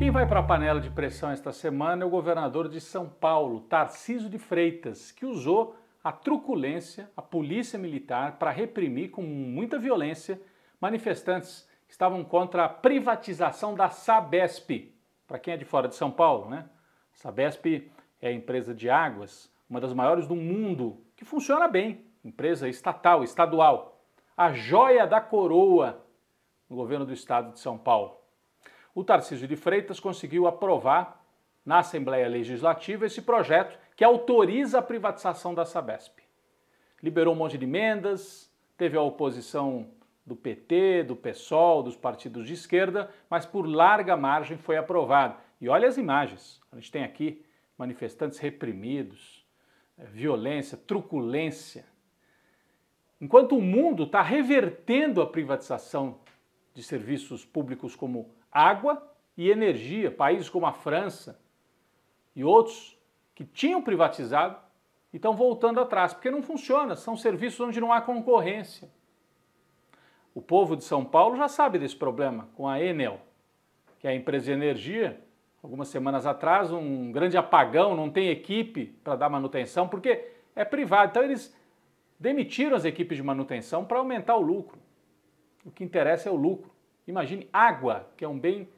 Quem vai para a panela de pressão esta semana é o governador de São Paulo, Tarciso de Freitas, que usou a truculência, a polícia militar, para reprimir com muita violência manifestantes que estavam contra a privatização da Sabesp. Para quem é de fora de São Paulo, né? Sabesp é a empresa de águas, uma das maiores do mundo, que funciona bem, empresa estatal, estadual. A joia da coroa no governo do estado de São Paulo o Tarcísio de Freitas conseguiu aprovar na Assembleia Legislativa esse projeto que autoriza a privatização da Sabesp. Liberou um monte de emendas, teve a oposição do PT, do PSOL, dos partidos de esquerda, mas por larga margem foi aprovado. E olha as imagens. A gente tem aqui manifestantes reprimidos, eh, violência, truculência. Enquanto o mundo está revertendo a privatização de serviços públicos como água e energia, países como a França e outros que tinham privatizado e estão voltando atrás, porque não funciona, são serviços onde não há concorrência. O povo de São Paulo já sabe desse problema com a Enel, que é a empresa de energia. Algumas semanas atrás, um grande apagão, não tem equipe para dar manutenção, porque é privado. Então, eles demitiram as equipes de manutenção para aumentar o lucro. O que interessa é o lucro. Imagine água, que é um bem,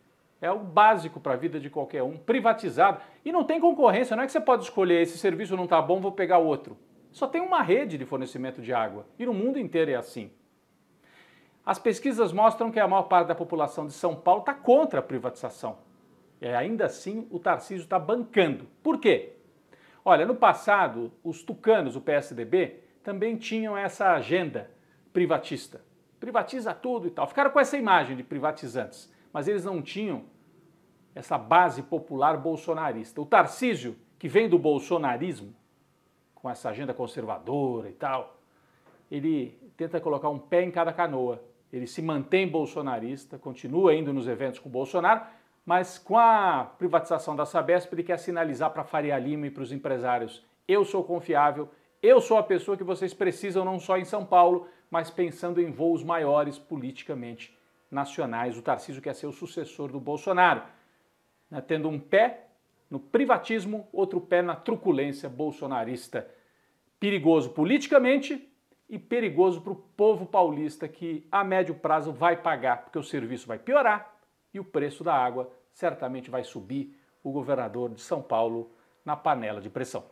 é o básico para a vida de qualquer um, privatizado. E não tem concorrência, não é que você pode escolher esse serviço não está bom, vou pegar outro. Só tem uma rede de fornecimento de água. E no mundo inteiro é assim. As pesquisas mostram que a maior parte da população de São Paulo está contra a privatização. E ainda assim o Tarcísio está bancando. Por quê? Olha, no passado, os tucanos, o PSDB, também tinham essa agenda privatista privatiza tudo e tal. Ficaram com essa imagem de privatizantes, mas eles não tinham essa base popular bolsonarista. O Tarcísio, que vem do bolsonarismo, com essa agenda conservadora e tal, ele tenta colocar um pé em cada canoa. Ele se mantém bolsonarista, continua indo nos eventos com o Bolsonaro, mas com a privatização da Sabesp ele quer sinalizar para Faria Lima e para os empresários: eu sou confiável, eu sou a pessoa que vocês precisam não só em São Paulo, mas pensando em voos maiores politicamente nacionais. O Tarcísio quer ser o sucessor do Bolsonaro, né? tendo um pé no privatismo, outro pé na truculência bolsonarista. Perigoso politicamente e perigoso para o povo paulista que a médio prazo vai pagar, porque o serviço vai piorar e o preço da água certamente vai subir. O governador de São Paulo na panela de pressão.